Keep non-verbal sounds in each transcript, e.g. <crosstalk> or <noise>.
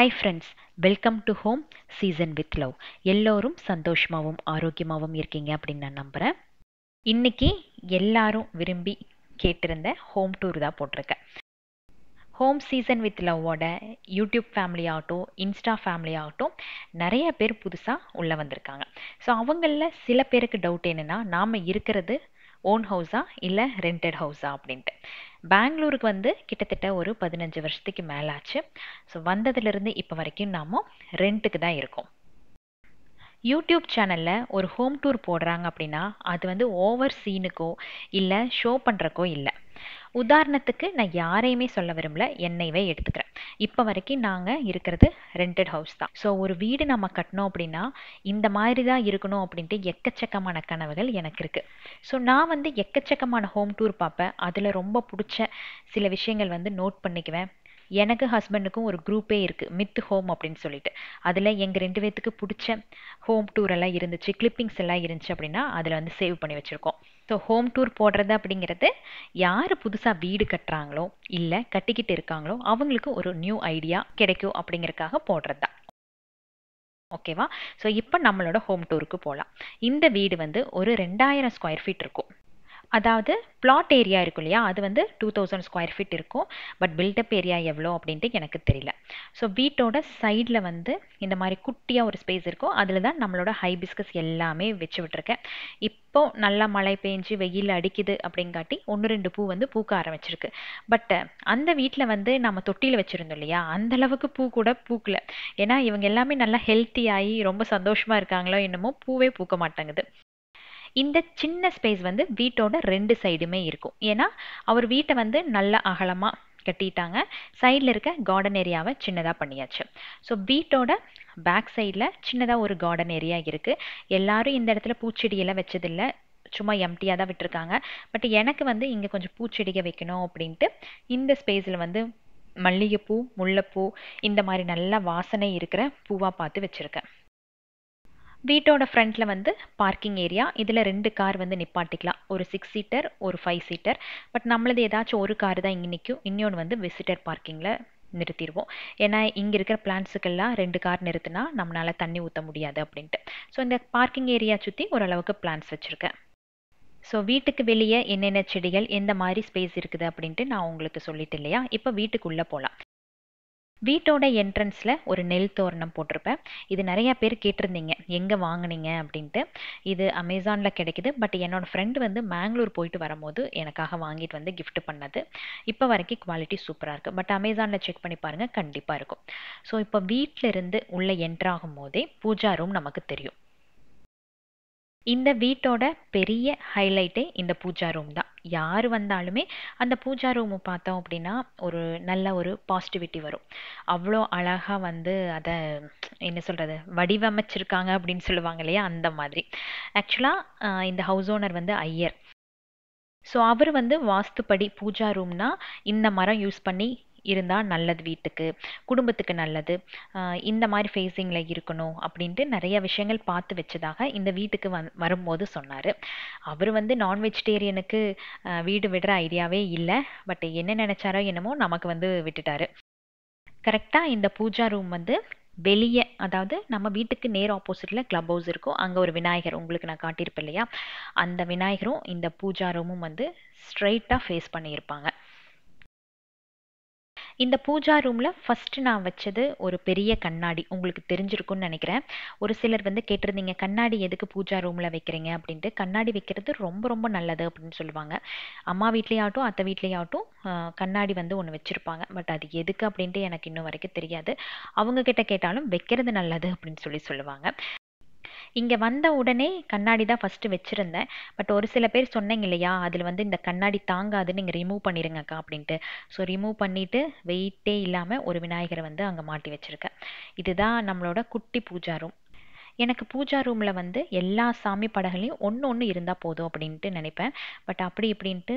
hi friends welcome to home season with love எல்லோரும் சந்தோஷமாகவும் ஆரோக்கியமாகவும் இருக்கீங்க அப்படின்னு நான் நம்புகிறேன் இன்றைக்கி எல்லாரும் விரும்பி கேட்டிருந்த ஹோம் டூர் தான் போட்டிருக்கேன் ஹோம் சீசன் வித் லவ்வோட யூடியூப் ஃபேமிலி ஆகட்டும் இன்ஸ்டா ஃபேமிலி ஆகட்டும் நிறைய பேர் புதுசாக உள்ளே வந்திருக்காங்க ஸோ அவங்களில் சில பேருக்கு டவுட் என்னென்னா நாம் இருக்கிறது ஓன் ஹவுஸா இல்லை ரெண்டட் ஹவுஸா அப்படின்ட்டு பெங்களூருக்கு வந்து கிட்டத்தட்ட ஒரு பதினஞ்சு வருஷத்துக்கு மேலே ஆச்சு ஸோ வந்ததுலேருந்து இப்போ வரைக்கும் நாம் ரெண்ட்டுக்கு தான் இருக்கோம் யூடியூப் சேனலில் ஒரு ஹோம் டூர் போடுறாங்க அப்படின்னா அது வந்து ஓவர் சீனுக்கோ இல்லை ஷோ பண்ணுறக்கோ இல்லை உதாரணத்துக்கு நான் யாரையுமே சொல்ல விரும்பல என்னைவே எடுத்துக்கிறேன் இப்போ வரைக்கும் நாங்கள் இருக்கிறது ரெண்டட் ஹவுஸ் தான் ஸோ ஒரு வீடு நம்ம கட்டணும் அப்படின்னா இந்த மாதிரி தான் இருக்கணும் அப்படின்ட்டு எக்கச்சக்கமான கனவுகள் எனக்கு இருக்குது ஸோ நான் வந்து எக்கச்சக்கமான ஹோம் டூர் பார்ப்பேன் அதில் ரொம்ப பிடிச்ச சில விஷயங்கள் வந்து நோட் பண்ணிக்குவேன் எனக்கு ஹஸ்பண்டுக்கும் ஒரு குரூப்பே இருக்குது மித் ஹோம் அப்படின்னு சொல்லிட்டு அதில் எங்கள் ரெண்டு பேத்துக்கு பிடிச்ச ஹோம் டூர் எல்லாம் இருந்துச்சு கிளிப்பிங்ஸ் எல்லாம் இருந்துச்சு அப்படின்னா அதில் வந்து சேவ் பண்ணி வச்சுருக்கோம் ஸோ ஹோம் டூர் போடுறது அப்படிங்கிறது யார் புதுசாக வீடு கட்டுறாங்களோ இல்லை கட்டிக்கிட்டு இருக்காங்களோ அவங்களுக்கு ஒரு நியூ ஐடியா கிடைக்கும் அப்படிங்கிறதுக்காக போடுறது தான் ஓகேவா ஸோ இப்போ நம்மளோட ஹோம் டூருக்கு போகலாம் இந்த வீடு வந்து ஒரு ரெண்டாயிரம் ஸ்கொயர் ஃபீட் இருக்கும் அதாவது பிளாட் ஏரியா இருக்கும் இல்லையா அது வந்து டூ தௌசண்ட் ஸ்கொயர் ஃபீட் இருக்கும் பட் பில்டப் ஏரியா எவ்வளோ அப்படின்ட்டு எனக்கு தெரியல ஸோ வீட்டோட சைடில் வந்து இந்த மாதிரி குட்டியாக ஒரு ஸ்பேஸ் இருக்கும் அதில் தான் நம்மளோட ஹை பிஸ்கஸ் எல்லாமே வச்சு விட்டுருக்கேன் இப்போ நல்லா மழை பெஞ்சு வெயில் அடிக்குது அப்படிங்காட்டி ஒன்று ரெண்டு பூ வந்து பூக்க ஆரம்பிச்சிருக்கு பட் அந்த வீட்டில் வந்து நம்ம தொட்டியில் வச்சுருந்தோம் இல்லையா அந்தளவுக்கு பூ கூட பூக்கல ஏன்னா இவங்க எல்லாமே நல்லா ஹெல்த்தியாகி ரொம்ப சந்தோஷமாக இருக்காங்களோ என்னமோ பூவே பூக்க மாட்டேங்குது இந்த சின்ன ஸ்பேஸ் வந்து வீட்டோட ரெண்டு சைடுமே இருக்கும் ஏன்னா அவர் வீட்டை வந்து நல்ல அகலமாக கட்டிட்டாங்க சைடில் இருக்க கார்டன் ஏரியாவை சின்னதாக பண்ணியாச்சு ஸோ வீட்டோட பேக் சைடில் சின்னதாக ஒரு கார்டன் ஏரியா இருக்குது எல்லாரும் இந்த இடத்துல பூச்செடியெல்லாம் வச்சதில்லை சும்மா எம்டியாக தான் விட்டுருக்காங்க பட் எனக்கு வந்து இங்கே கொஞ்சம் பூச்செடிக வைக்கணும் அப்படின்ட்டு இந்த ஸ்பேஸில் வந்து மல்லிகைப்பூ முல்லைப்பூ இந்த மாதிரி நல்லா வாசனை இருக்கிற பூவாக பார்த்து வச்சுருக்கேன் வீட்டோட ஃப்ரண்ட்டில் வந்து பார்க்கிங் ஏரியா இதில் ரெண்டு கார் வந்து நிப்பாட்டிக்கலாம் ஒரு சிக்ஸ் சீட்டர் ஒரு ஃபைவ் சீட்டர் பட் நம்மளது ஏதாச்சும் ஒரு கார் தான் இங்கே நிற்கும் இன்னொன்று வந்து விசிட்டர் பார்க்கிங்கில் நிறுத்திடுவோம் ஏன்னா இங்கே இருக்கிற பிளான்ஸுக்கெல்லாம் ரெண்டு கார் நிறுத்தினா நம்மளால் தண்ணி ஊற்ற முடியாது அப்படின்ட்டு ஸோ இந்த பார்க்கிங் ஏரியா சுற்றி ஓரளவுக்கு பிளான்ஸ் வச்சுருக்கேன் ஸோ வீட்டுக்கு வெளியே என்னென்ன செடிகள் எந்த மாதிரி ஸ்பேஸ் இருக்குது அப்படின்ட்டு நான் உங்களுக்கு சொல்லிட்டு இல்லையா இப்போ வீட்டுக்குள்ளே போகலாம் வீட்டோட என்ட்ரன்ஸில் ஒரு நெல் தோரணம் போட்டிருப்பேன் இது நிறையா பேர் கேட்டிருந்தீங்க எங்கே வாங்கினீங்க அப்படின்ட்டு இது அமேசானில் கிடைக்குது பட் என்னோடய ஃப்ரெண்டு வந்து மேங்களூர் போயிட்டு வரும்போது எனக்காக வாங்கிட்டு வந்து கிஃப்ட் பண்ணது இப்போ வரைக்கும் குவாலிட்டி சூப்பராக இருக்குது பட் அமேசானில் செக் பண்ணி பாருங்கள் கண்டிப்பாக இருக்கும் ஸோ இப்போ வீட்டிலிருந்து உள்ளே என்ட்ராகும் போதே பூஜா ரூம் நமக்கு தெரியும் இந்த வீட்டோட பெரிய ஹைலைட்டே இந்த பூஜா ரூம் தான் யார் வந்தாலுமே அந்த பூஜா ரூமை பார்த்தோம் அப்படின்னா ஒரு நல்ல ஒரு பாசிட்டிவிட்டி வரும் அவ்வளோ அழகாக வந்து அதை என்ன சொல்கிறது வடிவமைச்சிருக்காங்க அப்படின்னு சொல்லுவாங்க இல்லையா அந்த மாதிரி ஆக்சுவலாக இந்த ஹவுஸ் ஓனர் வந்து ஐயர் ஸோ அவர் வந்து வாஸ்துப்படி பூஜா ரூம்னா இந்த மரம் யூஸ் பண்ணி இருந்தால் நல்லது வீட்டுக்கு குடும்பத்துக்கு நல்லது இந்த மாதிரி ஃபேஸிங்கில் இருக்கணும் அப்படின்ட்டு நிறைய விஷயங்கள் பார்த்து வச்சதாக இந்த வீட்டுக்கு வந் வரும்போது சொன்னார் அவர் வந்து நான் வெஜிடேரியனுக்கு வீடு விடுற ஐடியாவே இல்லை பட் என்ன நினச்சாரோ என்னமோ நமக்கு வந்து விட்டுட்டாரு கரெக்டாக இந்த பூஜா ரூம் வந்து வெளியே அதாவது நம்ம வீட்டுக்கு நேர் ஆப்போசிட்டில் க்ளப் ஹவுஸ் இருக்கும் அங்கே ஒரு விநாயகர் உங்களுக்கு நான் காட்டியிருப்பேன் இல்லையா அந்த விநாயகரும் இந்த பூஜா ரூமும் வந்து ஸ்ட்ரைட்டாக ஃபேஸ் பண்ணியிருப்பாங்க இந்த பூஜா ரூமில் ஃபஸ்ட்டு நான் வச்சது ஒரு பெரிய கண்ணாடி உங்களுக்கு தெரிஞ்சிருக்கும்னு நினைக்கிறேன் ஒரு சிலர் வந்து கேட்டிருந்தீங்க கண்ணாடி எதுக்கு பூஜா ரூமில் வைக்கிறீங்க அப்படின்ட்டு கண்ணாடி வைக்கிறது ரொம்ப ரொம்ப நல்லது அப்படின்னு சொல்லுவாங்க அம்மா வீட்லேயாகட்டும் அத்தை வீட்லேயாகட்டும் கண்ணாடி வந்து ஒன்று வச்சுருப்பாங்க பட் அது எதுக்கு அப்படின்ட்டு எனக்கு இன்னும் வரைக்கும் தெரியாது அவங்கக்கிட்ட கேட்டாலும் வைக்கிறது நல்லது அப்படின்னு சொல்லி சொல்லுவாங்க இங்கே வந்த உடனே கண்ணாடி தான் ஃபஸ்ட்டு வச்சுருந்தேன் பட் ஒரு சில பேர் சொன்னீங்க இல்லையா அதில் வந்து இந்த கண்ணாடி தாங்காதுன்னு நீங்கள் ரிமூவ் பண்ணிடுங்கக்கா அப்படின்ட்டு ஸோ ரிமூவ் பண்ணிவிட்டு வெயிட்டே இல்லாமல் ஒரு விநாயகரை வந்து அங்கே மாட்டி வச்சுருக்கேன் இதுதான் நம்மளோட குட்டி பூஜா ரூம் எனக்கு பூஜா ரூமில் வந்து எல்லா சாமி படகுலையும் ஒன்று ஒன்று இருந்தால் போதும் அப்படின்ட்டு நினைப்பேன் பட் அப்படி இப்படின்ட்டு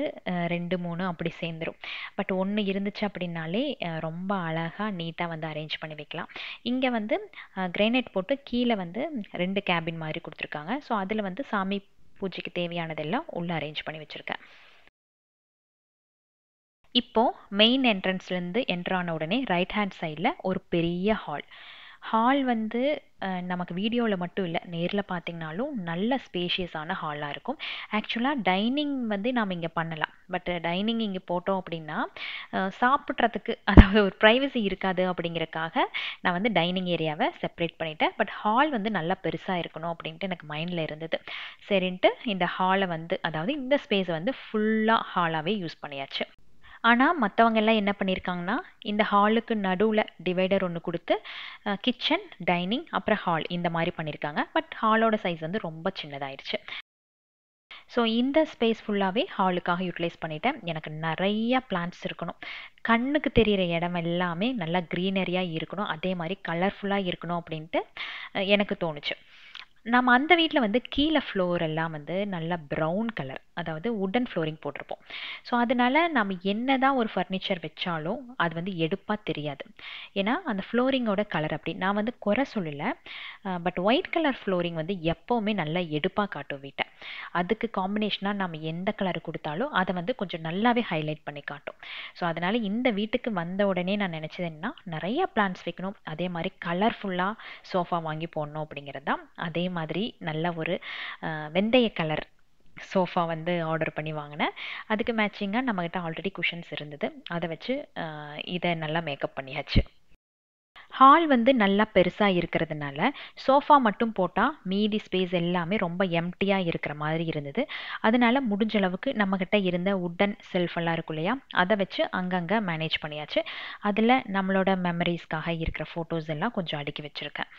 ரெண்டு மூணு அப்படி சேர்ந்துடும் பட் ஒன்று இருந்துச்சு அப்படின்னாலே ரொம்ப அழகாக நீட்டாக வந்து அரேஞ்ச் பண்ணி வைக்கலாம் இங்கே வந்து கிரேனைட் போட்டு கீழே வந்து ரெண்டு கேபின் மாதிரி கொடுத்துருக்காங்க ஸோ அதில் வந்து சாமி பூஜைக்கு தேவையானதெல்லாம் உள்ளே அரேஞ்ச் பண்ணி வச்சுருக்கேன் இப்போது மெயின் என்ட்ரன்ஸ்லேருந்து என்ட்ரான உடனே ரைட் ஹேண்ட் சைடில் ஒரு பெரிய ஹால் ஹால் வந்து நமக்கு வீடியோவில் மட்டும் இல்லை நேரில் பார்த்திங்கனாலும் நல்ல ஸ்பேஷியஸான ஹாலாக இருக்கும் ஆக்சுவலாக டைனிங் வந்து நாம் இங்கே பண்ணலாம் பட் டைனிங் இங்கே போட்டோம் அப்படின்னா சாப்பிட்றதுக்கு <laughs> அதாவது ஒரு ப்ரைவசி இருக்காது அப்படிங்கிறக்காக நான் வந்து டைனிங் ஏரியாவை செப்பரேட் பண்ணிட்டேன் பட் ஹால் வந்து நல்லா பெருசாக இருக்கணும் அப்படின்ட்டு எனக்கு மைண்டில் இருந்தது சரின்ட்டு இந்த ஹாலை வந்து அதாவது இந்த ஸ்பேஸை வந்து ஃபுல்லாக ஹாலாகவே யூஸ் பண்ணியாச்சு ஆனால் மற்றவங்க எல்லாம் என்ன பண்ணியிருக்காங்கன்னா இந்த ஹாலுக்கு நடுவில் டிவைடர் ஒன்று கொடுத்து கிச்சன் டைனிங் அப்புறம் ஹால் இந்த மாதிரி பண்ணியிருக்காங்க பட் ஹாலோட சைஸ் வந்து ரொம்ப சின்னதாயிருச்சு ஸோ இந்த ஸ்பேஸ் ஃபுல்லாகவே ஹாலுக்காக யூட்டிலைஸ் பண்ணிட்டேன் எனக்கு நிறையா பிளான்ஸ் இருக்கணும் கண்ணுக்கு தெரிகிற இடம் எல்லாமே நல்லா க்ரீனரியாக இருக்கணும் அதே மாதிரி கலர்ஃபுல்லாக இருக்கணும் அப்படின்ட்டு எனக்கு தோணுச்சு நம்ம அந்த வீட்டில் வந்து கீழே ஃப்ளோர் எல்லாம் வந்து நல்லா ப்ரௌன் கலர் அதாவது உடன் ஃப்ளோரிங் போட்டிருப்போம் ஸோ அதனால் நம்ம என்ன தான் ஒரு ஃபர்னிச்சர் வச்சாலும் அது வந்து எடுப்பாக தெரியாது ஏன்னா அந்த ஃப்ளோரிங்கோட கலர் அப்படி நான் வந்து குறை சொல்லலை பட் ஒயிட் கலர் ஃப்ளோரிங் வந்து எப்போவுமே நல்லா எடுப்பாக காட்டும் வீட்டை அதுக்கு காம்பினேஷனாக நம்ம எந்த கலர் கொடுத்தாலும் அதை வந்து கொஞ்சம் நல்லாவே ஹைலைட் பண்ணி காட்டும் ஸோ அதனால் இந்த வீட்டுக்கு வந்த உடனே நான் நினச்சது என்ன நிறைய பிளான்ஸ் வைக்கணும் அதே மாதிரி கலர்ஃபுல்லாக சோஃபா வாங்கி போடணும் அப்படிங்கிறது தான் அதே மாதிரி நல்ல ஒரு வெந்தய கலர் சோஃபா வந்து ஆர்டர் பண்ணி வாங்கினேன் அதுக்கு மேட்சிங்காக நம்மக்கிட்ட ஆல்ரெடி குஷன்ஸ் இருந்தது அதை வச்சு இதை நல்லா மேக்கப் பண்ணியாச்சு ஹால் வந்து நல்லா பெருசாக இருக்கிறதுனால சோஃபா மட்டும் போட்டால் மீதி ஸ்பேஸ் எல்லாமே ரொம்ப எம்டியாக இருக்கிற மாதிரி இருந்தது அதனால் முடிஞ்ச அளவுக்கு நம்மக்கிட்ட இருந்த உட்டன் செல்ஃபெல்லாம் இருக்கும் இல்லையா அதை வச்சு அங்கங்கே மேனேஜ் பண்ணியாச்சு அதில் நம்மளோட மெமரிஸ்க்காக இருக்கிற ஃபோட்டோஸ் எல்லாம் கொஞ்சம் அடுக்கி வச்சுருக்கேன்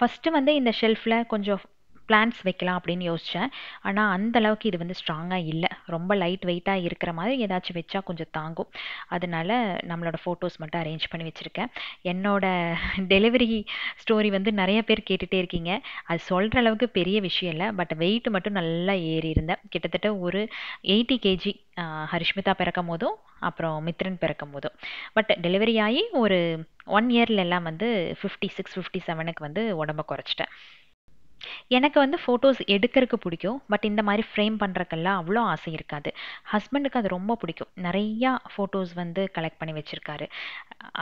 ஃபஸ்ட்டு வந்து இந்த ஷெல்ஃபில் கொஞ்சம் பிளான்ஸ் வைக்கலாம் அப்படின்னு யோசித்தேன் ஆனால் அந்த அளவுக்கு இது வந்து ஸ்ட்ராங்காக இல்லை ரொம்ப லைட் வெயிட்டாக இருக்கிற மாதிரி ஏதாச்சும் வச்சா கொஞ்சம் தாங்கும் அதனால நம்மளோட ஃபோட்டோஸ் மட்டும் அரேஞ்ச் பண்ணி வச்சுருக்கேன் என்னோட டெலிவரி ஸ்டோரி வந்து நிறைய பேர் கேட்டுகிட்டே இருக்கீங்க அது சொல்கிற அளவுக்கு பெரிய விஷயம் இல்லை பட் வெயிட் மட்டும் நல்லா ஏறி இருந்தேன் கிட்டத்தட்ட ஒரு எயிட்டி கேஜி ஹரிஷ்மிதா பிறக்கும் போதும் அப்புறம் மித்ரன் பிறக்கும் போதும் பட் டெலிவரி ஆகி ஒரு ஒன் இயர்லெல்லாம் வந்து ஃபிஃப்டி சிக்ஸ் ஃபிஃப்டி செவனுக்கு வந்து உடம்ப குறைச்சிட்டேன் எனக்கு வந்து ஃபோட்டோஸ் எடுக்கிறதுக்கு பிடிக்கும் பட் இந்த மாதிரி ஃப்ரேம் பண்ணுறக்கெல்லாம் அவ்வளோ ஆசை இருக்காது ஹஸ்பண்டுக்கு அது ரொம்ப பிடிக்கும் நிறையா ஃபோட்டோஸ் வந்து கலெக்ட் பண்ணி வச்சுருக்காரு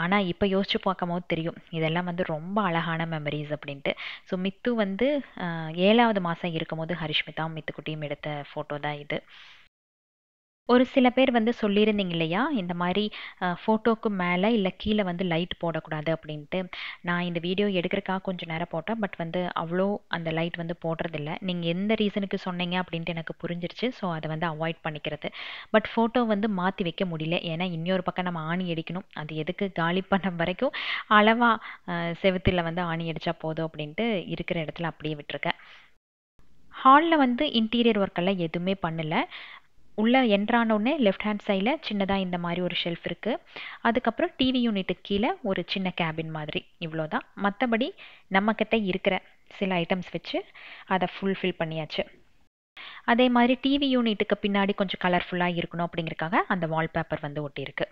ஆனால் இப்போ யோசிச்சு பார்க்கும்போது தெரியும் இதெல்லாம் வந்து ரொம்ப அழகான மெமரிஸ் அப்படின்ட்டு ஸோ மித்து வந்து ஏழாவது மாதம் இருக்கும் போது ஹரிஷ்மிதாவும் மித்துக்குட்டியும் எடுத்த ஃபோட்டோ தான் இது ஒரு சில பேர் வந்து சொல்லியிருந்தீங்க இல்லையா இந்த மாதிரி ஃபோட்டோக்கு மேலே இல்லை கீழே வந்து லைட் போடக்கூடாது அப்படின்ட்டு நான் இந்த வீடியோ எடுக்கிறக்காக கொஞ்சம் நேரம் போட்டேன் பட் வந்து அவ்வளோ அந்த லைட் வந்து போடுறதில்ல நீங்கள் எந்த ரீசனுக்கு சொன்னீங்க அப்படின்ட்டு எனக்கு புரிஞ்சிருச்சு ஸோ அதை வந்து அவாய்ட் பண்ணிக்கிறது பட் ஃபோட்டோ வந்து மாற்றி வைக்க முடியல ஏன்னா இன்னொரு பக்கம் நம்ம ஆணி அடிக்கணும் அது எதுக்கு காலி பண்ண வரைக்கும் அளவாக செவத்தில் வந்து ஆணி அடித்தா போதும் அப்படின்ட்டு இருக்கிற இடத்துல அப்படியே விட்டுருக்கேன் ஹாலில் வந்து இன்டீரியர் ஒர்க்கெல்லாம் எதுவுமே பண்ணலை உள்ளே என்ட்ரானோடனே லெஃப்ட் ஹேண்ட் சைடில் சின்னதாக இந்த மாதிரி ஒரு ஷெல்ஃப் இருக்குது அதுக்கப்புறம் டிவி யூனிட்டு கீழே ஒரு சின்ன கேபின் மாதிரி இவ்வளோ தான் மற்றபடி நம்மக்கிட்ட இருக்கிற சில ஐட்டம்ஸ் வச்சு அதை ஃபுல்ஃபில் பண்ணியாச்சு அதே மாதிரி டிவி யூனிட்டுக்கு பின்னாடி கொஞ்சம் கலர்ஃபுல்லாக இருக்கணும் அப்படிங்கிறக்காக அந்த வால்பேப்பர் வந்து ஒட்டியிருக்கு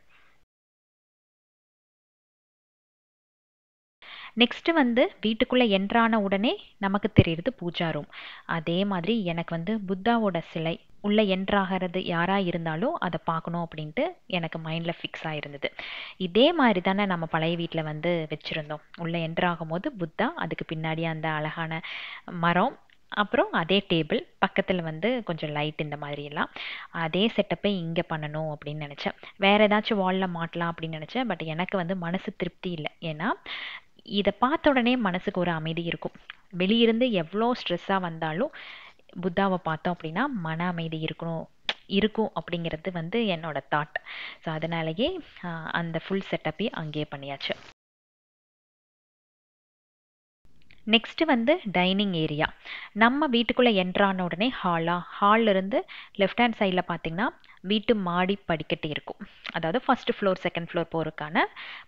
நெக்ஸ்ட்டு வந்து வீட்டுக்குள்ளே என்ட்ரான உடனே நமக்கு தெரியுது பூஜா ரூம் அதே மாதிரி எனக்கு வந்து புத்தாவோட சிலை உள்ளே என்ட்ராகிறது யாராக இருந்தாலும் அதை பார்க்கணும் அப்படின்ட்டு எனக்கு மைண்டில் ஃபிக்ஸ் ஆகிருந்தது இதே மாதிரி தானே நம்ம பழைய வீட்டில் வந்து வச்சுருந்தோம் உள்ளே என்ட்ராகும் போது புத்தா அதுக்கு பின்னாடி அந்த அழகான மரம் அப்புறம் அதே டேபிள் பக்கத்தில் வந்து கொஞ்சம் லைட் இந்த மாதிரியெல்லாம் அதே செட்டப்பை இங்கே பண்ணணும் அப்படின்னு நினச்சேன் வேறு ஏதாச்சும் வாலில் மாட்டலாம் அப்படின்னு நினச்சேன் பட் எனக்கு வந்து மனசு திருப்தி இல்லை ஏன்னா இதை பார்த்த உடனே மனசுக்கு ஒரு அமைதி இருக்கும் வெளியிருந்து எவ்வளோ ஸ்ட்ரெஸ்ஸாக வந்தாலும் புத்தாவை பார்த்தோம் அப்படின்னா மன அமைதி இருக்கணும் இருக்கும் அப்படிங்கிறது வந்து என்னோட தாட் ஸோ அதனாலேயே அந்த ஃபுல் செட்டப்பே அங்கேயே பண்ணியாச்சு நெக்ஸ்ட்டு வந்து டைனிங் ஏரியா நம்ம வீட்டுக்குள்ளே என்ட்ரான உடனே ஹாலா ஹாலில் இருந்து லெஃப்ட் ஹேண்ட் சைடில் பார்த்தீங்கன்னா வீட்டு மாடி படிக்கட்டு இருக்கும் அதாவது ஃபஸ்ட்டு ஃப்ளோர் செகண்ட் ஃப்ளோர் போகிறதுக்கான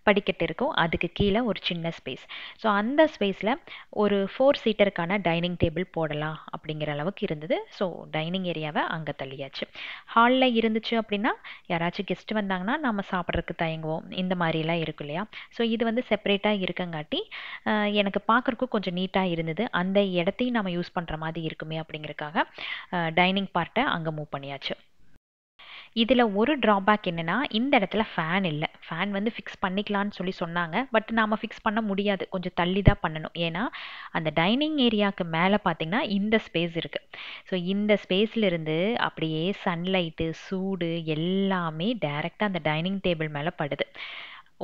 படிக்கட்டு இருக்கும் அதுக்கு கீழே ஒரு சின்ன ஸ்பேஸ் ஸோ அந்த ஸ்பேஸில் ஒரு ஃபோர் சீட்டருக்கான டைனிங் டேபிள் போடலாம் அப்படிங்கிற அளவுக்கு இருந்தது ஸோ டைனிங் ஏரியாவை அங்கே தள்ளியாச்சு ஹாலில் இருந்துச்சு அப்படின்னா யாராச்சும் கெஸ்ட் வந்தாங்கன்னா நம்ம சாப்பிட்றதுக்கு தயங்குவோம் இந்த மாதிரிலாம் இருக்கும் இல்லையா ஸோ இது வந்து செப்பரேட்டாக இருக்கங்காட்டி எனக்கு பார்க்குறக்கும் கொஞ்சம் நீட்டாக இருந்தது அந்த இடத்தையும் நம்ம யூஸ் பண்ணுற மாதிரி இருக்குமே அப்படிங்கிறக்காக டைனிங் பார்ட்டை அங்கே மூவ் பண்ணியாச்சு இதில் ஒரு ட்ராபேக் என்னென்னா இந்த இடத்துல ஃபேன் இல்லை ஃபேன் வந்து ஃபிக்ஸ் பண்ணிக்கலான்னு சொல்லி சொன்னாங்க பட் நாம் ஃபிக்ஸ் பண்ண முடியாது கொஞ்சம் தள்ளி தான் பண்ணணும் ஏன்னா அந்த டைனிங் ஏரியாவுக்கு மேலே பார்த்திங்கன்னா இந்த ஸ்பேஸ் இருக்குது ஸோ இந்த ஸ்பேஸ்லேருந்து அப்படியே சன்லைட்டு சூடு எல்லாமே டைரெக்டாக அந்த டைனிங் டேபிள் மேலே படுது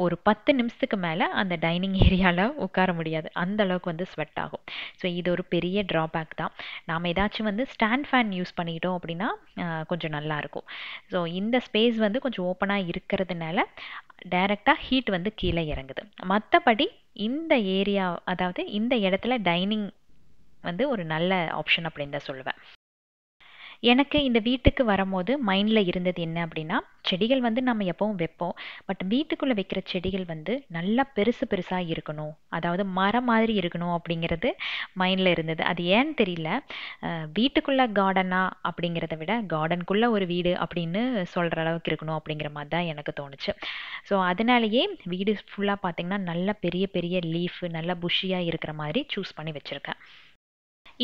ஒரு பத்து நிமிஷத்துக்கு மேலே அந்த டைனிங் ஏரியாவில் உட்கார முடியாது அந்த அளவுக்கு வந்து ஸ்வெட் ஆகும் ஸோ இது ஒரு பெரிய ட்ராபேக் தான் நாம் ஏதாச்சும் வந்து ஸ்டாண்ட் ஃபேன் யூஸ் பண்ணிக்கிட்டோம் அப்படின்னா கொஞ்சம் நல்லாயிருக்கும் ஸோ இந்த ஸ்பேஸ் வந்து கொஞ்சம் ஓப்பனாக இருக்கிறதுனால டைரெக்டாக ஹீட் வந்து கீழே இறங்குது மற்றபடி இந்த ஏரியா அதாவது இந்த இடத்துல டைனிங் வந்து ஒரு நல்ல ஆப்ஷன் அப்படின்னு தான் சொல்லுவேன் எனக்கு இந்த வீட்டுக்கு வரும்போது மைண்டில் இருந்தது என்ன அப்படின்னா செடிகள் வந்து நம்ம எப்பவும் வைப்போம் பட் வீட்டுக்குள்ளே வைக்கிற செடிகள் வந்து நல்லா பெருசு பெருசாக இருக்கணும் அதாவது மரம் மாதிரி இருக்கணும் அப்படிங்கிறது மைண்டில் இருந்தது அது ஏன்னு தெரியல வீட்டுக்குள்ளே கார்டனா அப்படிங்கிறத விட கார்டனுக்குள்ளே ஒரு வீடு அப்படின்னு சொல்கிற அளவுக்கு இருக்கணும் அப்படிங்கிற மாதிரி தான் எனக்கு தோணுச்சு ஸோ அதனாலேயே வீடு ஃபுல்லாக பார்த்திங்கன்னா நல்லா பெரிய பெரிய லீஃப் நல்லா புஷியாக இருக்கிற மாதிரி சூஸ் பண்ணி வச்சுருக்கேன்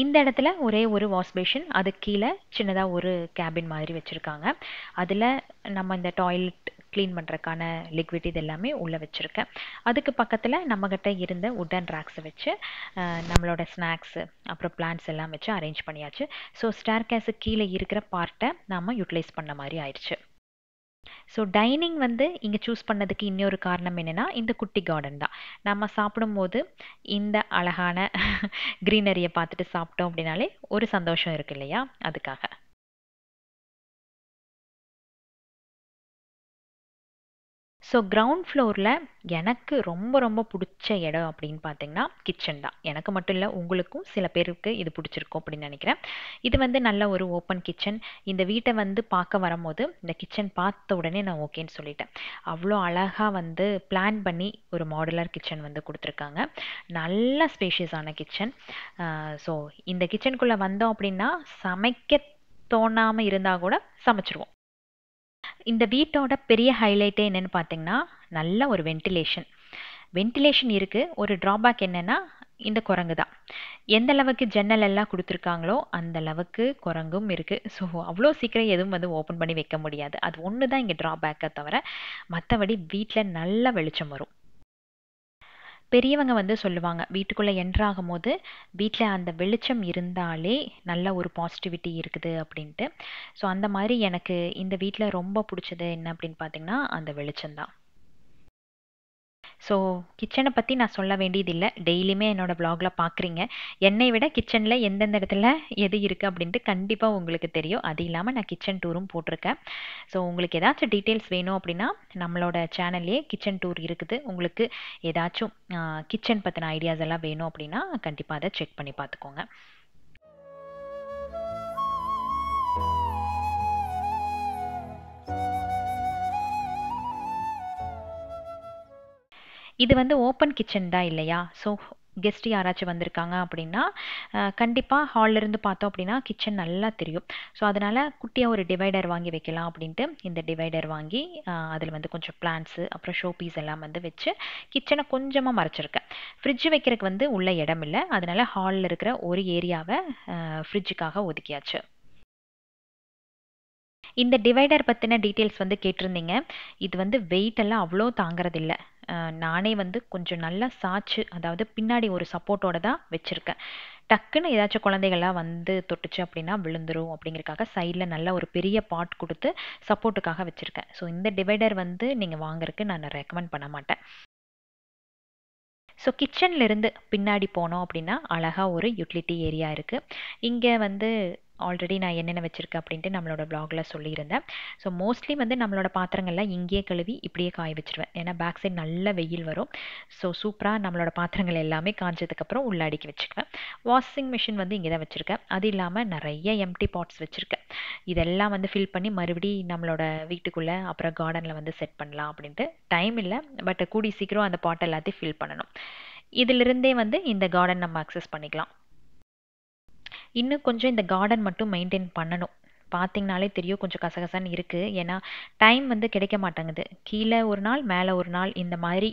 இந்த இடத்துல ஒரே ஒரு வாஷ் பேஷின் அது கீழே சின்னதாக ஒரு கேபின் மாதிரி வச்சுருக்காங்க அதில் நம்ம இந்த டாய்லெட் க்ளீன் பண்ணுறதுக்கான லிக்விட் இது எல்லாமே உள்ளே வச்சுருக்கேன் அதுக்கு பக்கத்தில் நம்மக்கிட்ட இருந்த உட்டன் ரேக்ஸை வச்சு நம்மளோட ஸ்நாக்ஸு அப்புறம் பிளான்ஸ் எல்லாம் வச்சு அரேஞ்ச் பண்ணியாச்சு ஸோ ஸ்டேர் கேஸு கீழே இருக்கிற பார்ட்டை நாம் யூட்டிலைஸ் பண்ண மாதிரி ஆயிடுச்சு ஸோ டைனிங் வந்து இங்கே சூஸ் பண்ணதுக்கு இன்னொரு காரணம் என்னென்னா இந்த குட்டி கார்டன் தான் நம்ம சாப்பிடும்போது இந்த அழகான க்ரீனரியை <laughs> பார்த்துட்டு சாப்பிட்டோம் அப்படின்னாலே ஒரு சந்தோஷம் இருக்கு இல்லையா அதுக்காக ஸோ கிரவுண்ட் ஃப்ளோரில் எனக்கு ரொம்ப ரொம்ப பிடிச்ச இடம் அப்படின்னு பார்த்தீங்கன்னா கிச்சன் தான் எனக்கு மட்டும் இல்லை உங்களுக்கும் சில பேருக்கு இது பிடிச்சிருக்கும் அப்படின்னு நினைக்கிறேன் இது வந்து நல்ல ஒரு ஓப்பன் கிச்சன் இந்த வீட்டை வந்து பார்க்க வரும்போது இந்த கிச்சன் பார்த்த உடனே நான் ஓகேன்னு சொல்லிட்டேன் அவ்வளோ அழகாக வந்து பிளான் பண்ணி ஒரு மாடுலர் கிச்சன் வந்து கொடுத்துருக்காங்க நல்ல ஸ்பேஷியஸான கிச்சன் ஸோ இந்த கிச்சனுக்குள்ளே வந்தோம் அப்படின்னா சமைக்க தோணாமல் இருந்தால் கூட சமைச்சிருவோம் இந்த வீட்டோட பெரிய ஹைலைட்டே என்னென்னு பார்த்தீங்கன்னா நல்ல ஒரு வென்டிலேஷன் வென்டிலேஷன் இருக்குது ஒரு ட்ராபேக் என்னென்னா இந்த குரங்கு தான் எந்த அளவுக்கு ஜன்னல் எல்லாம் கொடுத்துருக்காங்களோ அந்த அளவுக்கு குரங்கும் இருக்குது ஸோ அவ்வளோ சீக்கிரம் எதுவும் வந்து ஓப்பன் பண்ணி வைக்க முடியாது அது ஒன்று தான் இங்கே ட்ராபேக்கை தவிர மற்றபடி வீட்டில் நல்ல வெளிச்சம் வரும் பெரியவங்க வந்து சொல்லுவாங்க வீட்டுக்குள்ளே என்ட்ராகும் போது வீட்டில் அந்த வெளிச்சம் இருந்தாலே நல்ல ஒரு பாசிட்டிவிட்டி இருக்குது அப்படின்ட்டு ஸோ அந்த மாதிரி எனக்கு இந்த வீட்டில் ரொம்ப பிடிச்சது என்ன அப்படின்னு பார்த்தீங்கன்னா அந்த வெளிச்சம்தான் ஸோ கிச்சனை பற்றி நான் சொல்ல வேண்டியதில்லை டெய்லியுமே என்னோடய வ்ளாகில் பார்க்குறீங்க என்னை விட கிச்சனில் எந்தெந்த இடத்துல எது இருக்குது அப்படின்ட்டு கண்டிப்பாக உங்களுக்கு தெரியும் அது இல்லாமல் நான் கிச்சன் டூரும் போட்டிருக்கேன் ஸோ உங்களுக்கு ஏதாச்சும் டீட்டெயில்ஸ் வேணும் அப்படின்னா நம்மளோட சேனல்லே கிச்சன் டூர் இருக்குது உங்களுக்கு ஏதாச்சும் கிச்சன் பற்றின ஐடியாஸ் எல்லாம் வேணும் அப்படின்னா கண்டிப்பாக அதை செக் பண்ணி பார்த்துக்கோங்க இது வந்து ஓப்பன் கிச்சன் தான் இல்லையா ஸோ கெஸ்ட் யாராச்சும் வந்திருக்காங்க அப்படின்னா கண்டிப்பாக ஹாலில் இருந்து பார்த்தோம் அப்படின்னா கிச்சன் நல்லா தெரியும் ஸோ அதனால் குட்டியாக ஒரு டிவைடர் வாங்கி வைக்கலாம் அப்படின்ட்டு இந்த டிவைடர் வாங்கி அதில் வந்து கொஞ்சம் பிளான்ஸு அப்புறம் ஷோ பீஸ் எல்லாம் வந்து வச்சு கிச்சனை கொஞ்சமாக மறைச்சிருக்கேன் ஃப்ரிட்ஜ் வைக்கிறதுக்கு வந்து உள்ள இடம் இல்லை அதனால் ஹாலில் இருக்கிற ஒரு ஏரியாவை ஃப்ரிட்ஜுக்காக ஒதுக்கியாச்சு இந்த டிவைடர் பற்றின டீட்டெயில்ஸ் வந்து கேட்டிருந்தீங்க இது வந்து வெயிட்டெல்லாம் அவ்வளோ இல்லை நானே வந்து கொஞ்சம் நல்லா சாச்சு அதாவது பின்னாடி ஒரு சப்போர்ட்டோட தான் வச்சுருக்கேன் டக்குன்னு ஏதாச்சும் குழந்தைகள்லாம் வந்து தொட்டுச்சு அப்படின்னா விழுந்துரும் அப்படிங்கிறக்காக சைடில் நல்ல ஒரு பெரிய பாட் கொடுத்து சப்போர்ட்டுக்காக வச்சுருக்கேன் ஸோ இந்த டிவைடர் வந்து நீங்கள் வாங்குறதுக்கு நான் ரெக்கமெண்ட் பண்ண மாட்டேன் ஸோ கிச்சன்லேருந்து பின்னாடி போனோம் அப்படின்னா அழகாக ஒரு யூட்டிலிட்டி ஏரியா இருக்குது இங்கே வந்து ஆல்ரெடி நான் என்னென்ன வச்சுருக்கேன் அப்படின்ட்டு நம்மளோட பிளாகில் சொல்லியிருந்தேன் ஸோ மோஸ்ட்லி வந்து நம்மளோட பாத்திரங்கள்லாம் இங்கேயே கழுவி இப்படியே காய வச்சுருவேன் ஏன்னா பேக் சைட் நல்ல வெயில் வரும் ஸோ சூப்பராக நம்மளோட பாத்திரங்கள் எல்லாமே காஞ்சதுக்கப்புறம் உள்ள அடிக்க வச்சுக்குவேன் வாஷிங் மிஷின் வந்து இங்கே தான் வச்சுருக்கேன் அது இல்லாமல் நிறைய எம்டி பாட்ஸ் வச்சுருக்கேன் இதெல்லாம் வந்து ஃபில் பண்ணி மறுபடி நம்மளோட வீட்டுக்குள்ளே அப்புறம் கார்டனில் வந்து செட் பண்ணலாம் அப்படின்ட்டு டைம் இல்லை பட் கூடி சீக்கிரம் அந்த பாட் எல்லாத்தையும் ஃபில் பண்ணணும் இதிலிருந்தே வந்து இந்த கார்டன் நம்ம அக்சஸ் பண்ணிக்கலாம் இன்னும் கொஞ்சம் இந்த கார்டன் மட்டும் மெயின்டைன் பண்ணணும் பார்த்திங்கனாலே தெரியும் கொஞ்சம் கசகசன்னு இருக்குது ஏன்னா டைம் வந்து கிடைக்க மாட்டேங்குது கீழே ஒரு நாள் மேலே ஒரு நாள் இந்த மாதிரி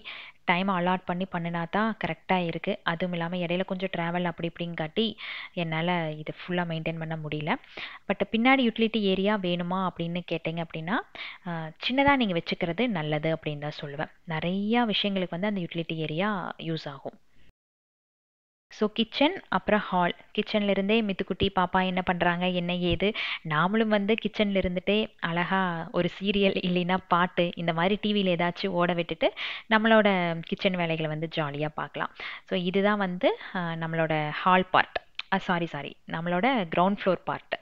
டைம் அலாட் பண்ணி பண்ணினா தான் கரெக்டாக இருக்குது அதுவும் இல்லாமல் இடையில கொஞ்சம் ட்ராவல் அப்படி இப்படின்னு காட்டி என்னால் இது ஃபுல்லாக மெயின்டைன் பண்ண முடியல பட் பின்னாடி யூட்டிலிட்டி ஏரியா வேணுமா அப்படின்னு கேட்டிங்க அப்படின்னா சின்னதாக நீங்கள் வச்சுக்கிறது நல்லது அப்படின்னு தான் சொல்லுவேன் நிறையா விஷயங்களுக்கு வந்து அந்த யூட்டிலிட்டி ஏரியா யூஸ் ஆகும் ஸோ கிச்சன் அப்புறம் ஹால் கிச்சன்லேருந்தே மித்துக்குட்டி பாப்பா என்ன பண்ணுறாங்க என்ன ஏது நாமளும் வந்து கிச்சனில் இருந்துகிட்டே அழகாக ஒரு சீரியல் இல்லைன்னா பாட்டு இந்த மாதிரி டிவியில் ஏதாச்சும் ஓட விட்டுட்டு நம்மளோட கிச்சன் வேலைகளை வந்து ஜாலியாக பார்க்கலாம் ஸோ இதுதான் வந்து நம்மளோட ஹால் பார்ட் சாரி சாரி நம்மளோட கிரவுண்ட் ஃப்ளோர் பார்ட்டு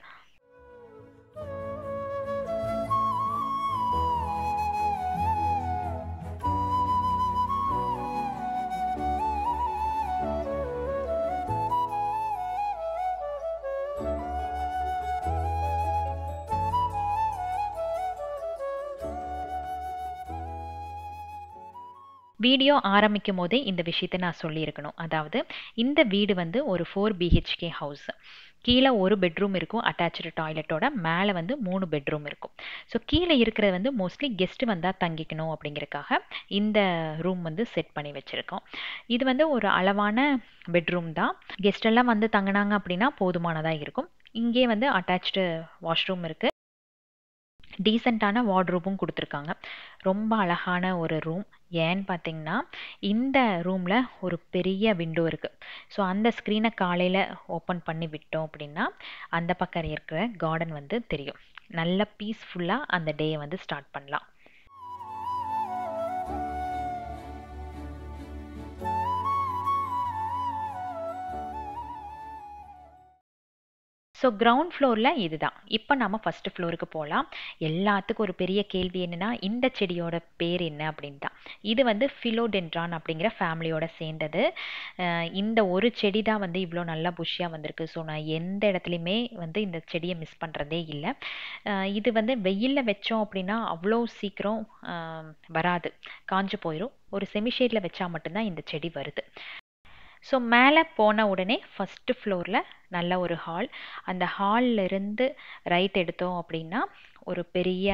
வீடியோ ஆரம்பிக்கும் போதே இந்த விஷயத்தை நான் சொல்லியிருக்கணும் அதாவது இந்த வீடு வந்து ஒரு ஃபோர் பிஹெச்கே ஹவுஸ் கீழே ஒரு பெட்ரூம் இருக்கும் அட்டாச்சு டாய்லெட்டோட மேலே வந்து மூணு பெட்ரூம் இருக்கும் ஸோ கீழே இருக்கிறது வந்து மோஸ்ட்லி கெஸ்ட்டு வந்தால் தங்கிக்கணும் அப்படிங்கிறக்காக இந்த ரூம் வந்து செட் பண்ணி வச்சுருக்கோம் இது வந்து ஒரு அளவான பெட்ரூம் தான் கெஸ்டெல்லாம் வந்து தங்கினாங்க அப்படின்னா போதுமானதாக இருக்கும் இங்கே வந்து அட்டாச்சு வாஷ்ரூம் இருக்குது டீசெண்டான வார்ட்ரூமும் கொடுத்துருக்காங்க ரொம்ப அழகான ஒரு ரூம் ஏன்னு பார்த்தீங்கன்னா இந்த ரூமில் ஒரு பெரிய விண்டோ இருக்குது ஸோ அந்த ஸ்க்ரீனை காலையில் ஓப்பன் பண்ணி விட்டோம் அப்படின்னா அந்த பக்கம் இருக்கிற கார்டன் வந்து தெரியும் நல்ல பீஸ்ஃபுல்லாக அந்த டேயை வந்து ஸ்டார்ட் பண்ணலாம் ஸோ கிரவுண்ட் ஃப்ளோரில் இதுதான் இப்போ நம்ம ஃபஸ்ட்டு ஃப்ளோருக்கு போகலாம் எல்லாத்துக்கும் ஒரு பெரிய கேள்வி என்னென்னா இந்த செடியோட பேர் என்ன அப்படின்னு தான் இது வந்து ஃபிலோடென்ட்ரான் அப்படிங்கிற ஃபேமிலியோட சேர்ந்தது இந்த ஒரு செடி தான் வந்து இவ்வளோ நல்லா புஷியாக வந்திருக்கு ஸோ நான் எந்த இடத்துலையுமே வந்து இந்த செடியை மிஸ் பண்ணுறதே இல்லை இது வந்து வெயிலில் வச்சோம் அப்படின்னா அவ்வளோ சீக்கிரம் வராது காஞ்சு போயிடும் ஒரு செமி ஷேடில் வச்சா மட்டும்தான் இந்த செடி வருது ஸோ மேலே போன உடனே ஃபஸ்ட்டு ஃப்ளோரில் நல்ல ஒரு ஹால் அந்த ஹால்லிருந்து ரைட் எடுத்தோம் அப்படின்னா ஒரு பெரிய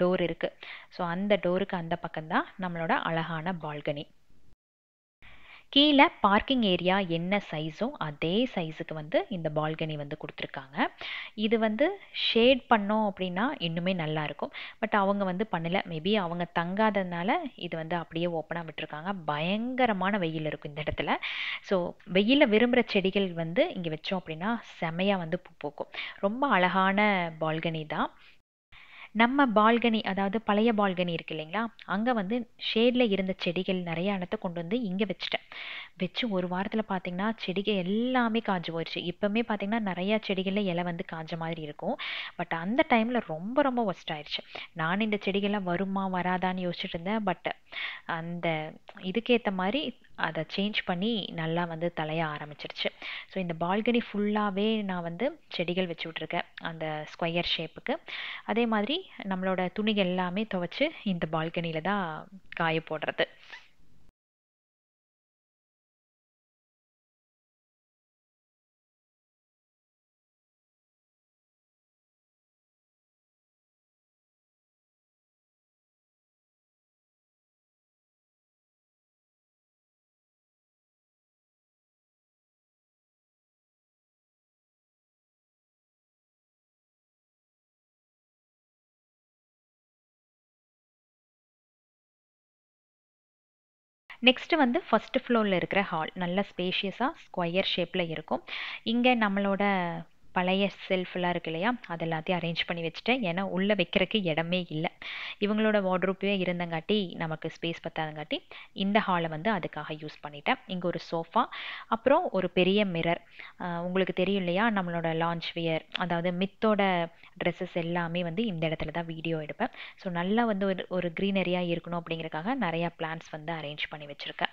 டோர் இருக்குது ஸோ அந்த டோருக்கு அந்த பக்கம்தான் நம்மளோட அழகான பால்கனி கீழே பார்க்கிங் ஏரியா என்ன சைஸோ அதே சைஸுக்கு வந்து இந்த பால்கனி வந்து கொடுத்துருக்காங்க இது வந்து ஷேட் பண்ணோம் அப்படின்னா இன்னுமே நல்லாயிருக்கும் பட் அவங்க வந்து பண்ணலை மேபி அவங்க தங்காததுனால இது வந்து அப்படியே ஓப்பனாக விட்டுருக்காங்க பயங்கரமான வெயில் இருக்கும் இந்த இடத்துல ஸோ வெயிலில் விரும்புகிற செடிகள் வந்து இங்கே வச்சோம் அப்படின்னா செமையாக வந்து பூ பூக்கும் ரொம்ப அழகான பால்கனி தான் நம்ம பால்கனி அதாவது பழைய பால்கனி இருக்கு இல்லைங்களா அங்கே வந்து ஷேடில் இருந்த செடிகள் நிறைய அனத்தை கொண்டு வந்து இங்கே வச்சுட்டேன் வச்சு ஒரு வாரத்தில் பார்த்தீங்கன்னா செடிகள் எல்லாமே காஞ்சு போயிடுச்சு இப்போவுமே பார்த்தீங்கன்னா நிறையா செடிகளில் இலை வந்து காஞ்ச மாதிரி இருக்கும் பட் அந்த டைமில் ரொம்ப ரொம்ப ஒஸ்ட் ஆயிடுச்சு நான் இந்த செடிகள்லாம் வருமா வராதான்னு யோசிச்சுட்டு இருந்தேன் பட் அந்த இதுக்கேற்ற மாதிரி அதை சேஞ்ச் பண்ணி நல்லா வந்து தலைய ஆரம்பிச்சிருச்சு ஸோ இந்த பால்கனி ஃபுல்லாகவே நான் வந்து செடிகள் வச்சு விட்ருக்கேன் அந்த ஸ்கொயர் ஷேப்புக்கு அதே மாதிரி நம்மளோட துணிகள் எல்லாமே துவச்சி இந்த பால்கனியில் தான் காய போடுறது நெக்ஸ்ட்டு வந்து ஃபஸ்ட்டு ஃப்ளோரில் இருக்கிற ஹால் நல்ல ஸ்பேஷியஸாக ஸ்கொயர் ஷேப்பில் இருக்கும் இங்கே நம்மளோட பழைய செல்ஃபெல்லாம் இருக்கு இல்லையா அது எல்லாத்தையும் அரேஞ்ச் பண்ணி வச்சுட்டேன் ஏன்னா உள்ளே வைக்கிறதுக்கு இடமே இல்லை இவங்களோட வார்ட்ரூப்பே இருந்தங்காட்டி நமக்கு ஸ்பேஸ் பத்தாதங்காட்டி இந்த ஹாலை வந்து அதுக்காக யூஸ் பண்ணிட்டேன் இங்கே ஒரு சோஃபா அப்புறம் ஒரு பெரிய மிரர் உங்களுக்கு தெரியும் இல்லையா நம்மளோட லான்ச் வியர் அதாவது மித்தோட ட்ரெஸ்ஸஸ் எல்லாமே வந்து இந்த இடத்துல தான் வீடியோ எடுப்பேன் ஸோ நல்லா வந்து ஒரு ஒரு க்ரீனரியாக இருக்கணும் அப்படிங்கிறக்காக நிறையா பிளான்ஸ் வந்து அரேஞ்ச் பண்ணி வச்சுருக்கேன்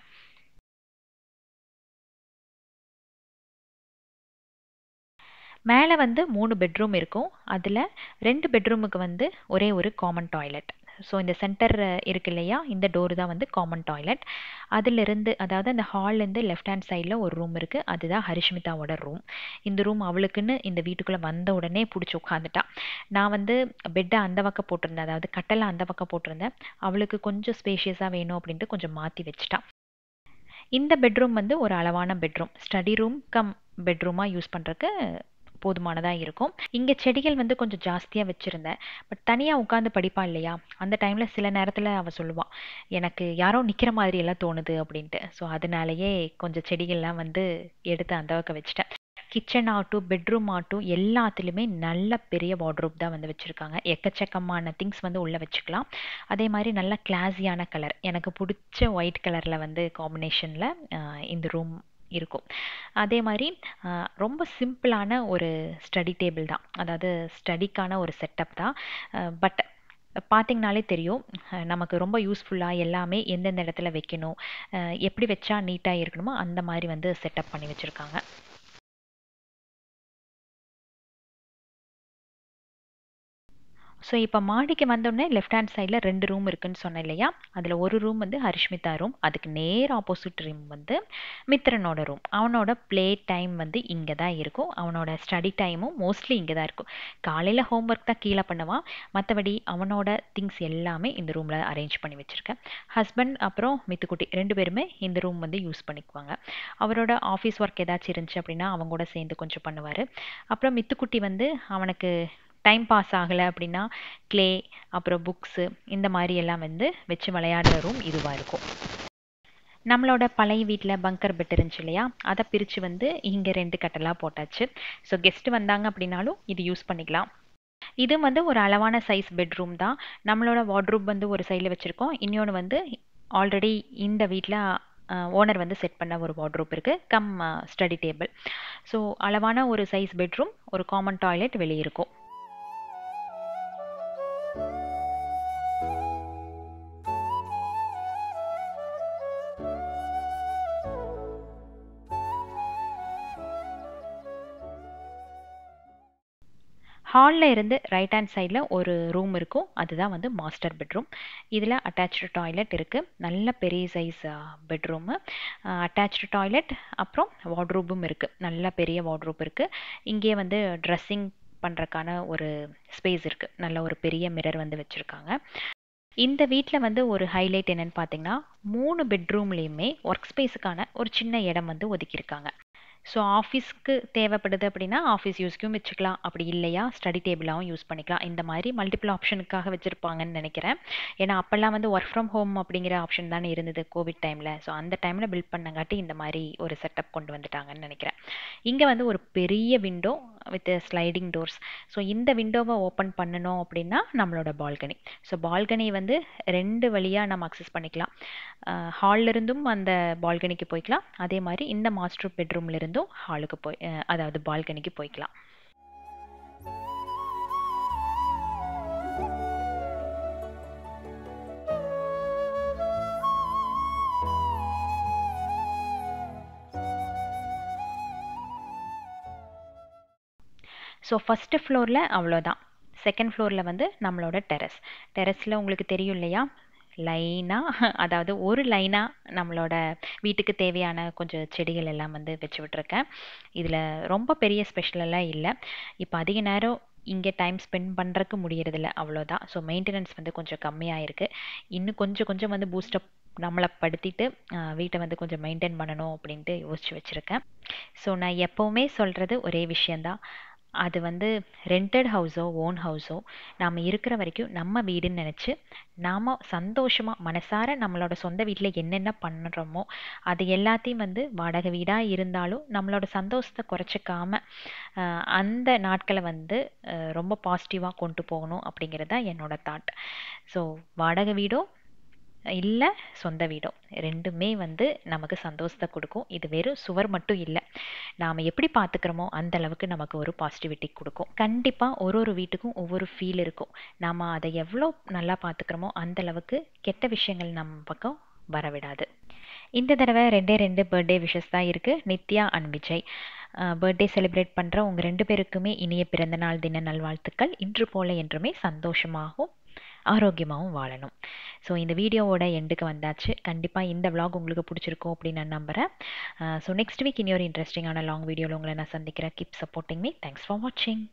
மேலே வந்து மூணு பெட்ரூம் இருக்கும் அதில் ரெண்டு பெட்ரூமுக்கு வந்து ஒரே ஒரு காமன் டாய்லெட் ஸோ இந்த சென்டர் இருக்கு இல்லையா இந்த டோர் தான் வந்து காமன் டாய்லெட் அதிலிருந்து அதாவது அந்த ஹால்லேருந்து லெஃப்ட் ஹேண்ட் சைடில் ஒரு ரூம் இருக்குது அதுதான் ஹரிஷ்மிதாவோட ரூம் இந்த ரூம் அவளுக்குன்னு இந்த வீட்டுக்குள்ளே வந்த உடனே பிடிச்சி உட்காந்துட்டா நான் வந்து பெட்டை அந்த பக்கம் போட்டிருந்தேன் அதாவது கட்டலை அந்த பக்கம் போட்டிருந்தேன் அவளுக்கு கொஞ்சம் ஸ்பேஷியஸாக வேணும் அப்படின்ட்டு கொஞ்சம் மாற்றி வச்சுட்டான் இந்த பெட்ரூம் வந்து ஒரு அளவான பெட்ரூம் ஸ்டடி ரூம் கம் பெட்ரூமாக யூஸ் பண்ணுறக்கு போதுமானதாக இருக்கும் இங்கே செடிகள் வந்து கொஞ்சம் ஜாஸ்தியாக வச்சுருந்தேன் பட் தனியாக உட்காந்து படிப்பாள் இல்லையா அந்த டைமில் சில நேரத்தில் அவள் சொல்லுவான் எனக்கு யாரோ நிற்கிற மாதிரி எல்லாம் தோணுது அப்படின்ட்டு ஸோ அதனாலயே கொஞ்சம் செடிகள்லாம் வந்து எடுத்து அந்த அளவுக்கு வச்சுட்டேன் கிச்சன் ஆகட்டும் பெட்ரூம் ஆகட்டும் எல்லாத்துலேயுமே நல்ல பெரிய வார்ட்ரோப் தான் வந்து வச்சுருக்காங்க எக்கச்சக்கமான திங்ஸ் வந்து உள்ளே வச்சுக்கலாம் அதே மாதிரி நல்ல கிளாஸியான கலர் எனக்கு பிடிச்ச ஒயிட் கலரில் வந்து காம்பினேஷனில் இந்த ரூம் இருக்கும் அதே மாதிரி ரொம்ப சிம்பிளான ஒரு ஸ்டடி டேபிள் தான் அதாவது ஸ்டடிக்கான ஒரு செட்டப் தான் பட் பார்த்திங்கனாலே தெரியும் நமக்கு ரொம்ப யூஸ்ஃபுல்லாக எல்லாமே எந்தெந்த இடத்துல வைக்கணும் எப்படி வச்சா நீட்டாக இருக்கணுமோ அந்த மாதிரி வந்து செட்டப் பண்ணி வச்சுருக்காங்க ஸோ இப்போ மாடிக்கு வந்தோடனே லெஃப்ட் ஹேண்ட் சைடில் ரெண்டு ரூம் இருக்குன்னு சொன்னேன் இல்லையா அதில் ஒரு ரூம் வந்து ஹரிஷ்மிதா ரூம் அதுக்கு நேர் ஆப்போசிட் ரூம் வந்து மித்ரனோட ரூம் அவனோட ப்ளே டைம் வந்து இங்கே தான் இருக்கும் அவனோட ஸ்டடி டைமும் மோஸ்ட்லி இங்கே தான் இருக்கும் காலையில் ஹோம் ஒர்க் தான் கீழே பண்ணுவான் மற்றபடி அவனோட திங்ஸ் எல்லாமே இந்த ரூமில் அரேஞ்ச் பண்ணி வச்சுருக்கேன் ஹஸ்பண்ட் அப்புறம் மித்துக்குட்டி ரெண்டு பேருமே இந்த ரூம் வந்து யூஸ் பண்ணிக்குவாங்க அவரோட ஆஃபீஸ் ஒர்க் ஏதாச்சும் இருந்துச்சு அப்படின்னா அவங்க கூட சேர்ந்து கொஞ்சம் பண்ணுவார் அப்புறம் மித்துக்குட்டி வந்து அவனுக்கு டைம் பாஸ் ஆகலை அப்படின்னா கிளே அப்புறம் புக்ஸு இந்த மாதிரி எல்லாம் வந்து வச்சு விளையாடுற ரூம் இதுவாக இருக்கும் நம்மளோட பழைய வீட்டில் பங்கர் பெட் இருந்துச்சு இல்லையா அதை பிரித்து வந்து இங்கே ரெண்டு கட்டெல்லாம் போட்டாச்சு ஸோ கெஸ்ட்டு வந்தாங்க அப்படின்னாலும் இது யூஸ் பண்ணிக்கலாம் இது வந்து ஒரு அளவான சைஸ் பெட்ரூம் தான் நம்மளோட வார்ட்ரூப் வந்து ஒரு சைடில் வச்சுருக்கோம் இன்னொன்று வந்து ஆல்ரெடி இந்த வீட்டில் ஓனர் வந்து செட் பண்ண ஒரு வார்ட்ரூப் இருக்குது கம் ஸ்டடி டேபிள் ஸோ அளவான ஒரு சைஸ் பெட்ரூம் ஒரு காமன் டாய்லெட் வெளியே இருக்கும் ஹாலில் இருந்து ரைட் ஹேண்ட் சைடில் ஒரு ரூம் இருக்கும் அதுதான் வந்து மாஸ்டர் பெட்ரூம் இதில் அட்டாச்சு டாய்லெட் இருக்குது நல்ல பெரிய சைஸ் பெட்ரூமு அட்டாச்சு டாய்லெட் அப்புறம் வார்ட்ரூப்பும் இருக்குது நல்ல பெரிய வார்ட்ரூப் இருக்குது இங்கே வந்து ட்ரெஸ்ஸிங் பண்ணுறக்கான ஒரு ஸ்பேஸ் இருக்குது நல்ல ஒரு பெரிய மிரர் வந்து வச்சுருக்காங்க இந்த வீட்டில் வந்து ஒரு ஹைலைட் என்னென்னு பார்த்தீங்கன்னா மூணு பெட்ரூம்லேயுமே ஒர்க் ஸ்பேஸுக்கான ஒரு சின்ன இடம் வந்து ஒதுக்கியிருக்காங்க ஸோ ஆஃபீஸ்க்கு தேவைப்படுது அப்படின்னா ஆஃபீஸ் யூஸ்க்கும் வச்சுக்கலாம் அப்படி இல்லையா ஸ்டடி டேபிளாகவும் யூஸ் பண்ணிக்கலாம் இந்த மாதிரி மல்டிபிள் ஆப்ஷனுக்காக வச்சுருப்பாங்கன்னு நினைக்கிறேன் ஏன்னா அப்போல்லாம் வந்து ஒர்க் ஃப்ரம் ஹோம் அப்படிங்கிற ஆப்ஷன் தானே இருந்தது கோவிட் டைமில் ஸோ அந்த டைமில் பில்ட் பண்ணங்காட்டி இந்த மாதிரி ஒரு செட்டப் கொண்டு வந்துட்டாங்கன்னு நினைக்கிறேன் இங்கே வந்து ஒரு பெரிய window with sliding doors so இந்த விண்டோவை ஓப்பன் பண்ணணும் அப்படின்னா நம்மளோட பால்கனி ஸோ பால்கனி வந்து ரெண்டு வழியாக நம்ம அக்சஸ் பண்ணிக்கலாம் ஹால்லிருந்தும் அந்த பால்கனிக்கு போய்க்கலாம் அதே மாதிரி இந்த மாஸ்டர் பெட்ரூம்லேருந்தும் ஹாலுக்கு போய் அதாவது பால்கனிக்கு போய்க்கலாம் ஸோ ஃபஸ்ட்டு ஃப்ளோரில் அவ்வளோதான் செகண்ட் ஃப்ளோரில் வந்து நம்மளோட டெரஸ் டெரஸில் உங்களுக்கு தெரியும் இல்லையா லைனாக அதாவது ஒரு லைனாக நம்மளோட வீட்டுக்கு தேவையான கொஞ்சம் செடிகள் எல்லாம் வந்து வச்சு விட்ருக்கேன் இதில் ரொம்ப பெரிய ஸ்பெஷலெல்லாம் இல்லை இப்போ அதிக நேரம் இங்கே டைம் ஸ்பெண்ட் பண்ணுறதுக்கு முடியறதில்ல அவ்வளோதான் ஸோ மெயின்டெனன்ஸ் வந்து கொஞ்சம் கம்மியாக இருக்குது இன்னும் கொஞ்சம் கொஞ்சம் வந்து பூஸ்டப் நம்மளை படுத்திட்டு வீட்டை வந்து கொஞ்சம் மெயின்டைன் பண்ணணும் அப்படின்ட்டு யோசிச்சு வச்சுருக்கேன் ஸோ நான் எப்போவுமே சொல்கிறது ஒரே விஷயந்தான் அது வந்து ரெண்டட் ஹவுஸோ ஓன் ஹவுஸோ நாம் இருக்கிற வரைக்கும் நம்ம வீடுன்னு நினச்சி நாம் சந்தோஷமாக மனசார நம்மளோட சொந்த வீட்டில் என்னென்ன பண்ணுறோமோ அது எல்லாத்தையும் வந்து வாடகை வீடாக இருந்தாலும் நம்மளோட சந்தோஷத்தை குறைச்சிக்காம அந்த நாட்களை வந்து ரொம்ப பாசிட்டிவாக கொண்டு போகணும் அப்படிங்கிறது தான் என்னோடய தாட் ஸோ வாடகை வீடோ இல்லை சொந்த வீடோ ரெண்டுமே வந்து நமக்கு சந்தோஷத்தை கொடுக்கும் இது வெறும் சுவர் மட்டும் இல்லை நாம் எப்படி பார்த்துக்கிறோமோ அந்த அளவுக்கு நமக்கு ஒரு பாசிட்டிவிட்டி கொடுக்கும் கண்டிப்பாக ஒரு ஒரு வீட்டுக்கும் ஒவ்வொரு ஃபீல் இருக்கும் நாம் அதை எவ்வளோ நல்லா பார்த்துக்கிறோமோ அந்த அளவுக்கு கெட்ட விஷயங்கள் நம்ம பக்கம் வரவிடாது இந்த தடவை ரெண்டே ரெண்டு பர்த்டே விஷஸ் தான் இருக்குது Nithya and Vijay birthday celebrate பண்ணுற உங்கள் ரெண்டு பேருக்குமே இனிய பிறந்தநாள் தின நல்வாழ்த்துக்கள் இன்று போல என்றுமே சந்தோஷமாகவும் ஆரோக்கியமாகவும் வாழணும் ஸோ இந்த வீடியோவோட எண்டுக்கு வந்தாச்சு கண்டிப்பாக இந்த விலாக் உங்களுக்கு பிடிச்சிருக்கும் அப்படின்னு நான் நம்புகிறேன் ஸோ நெக்ஸ்ட் வீக் இன்னொரு இன்ட்ரெஸ்டிங்கான லாங் வீடியோவில் உங்களை நான் சந்திக்கிறேன் keep supporting me thanks for வாட்சிங்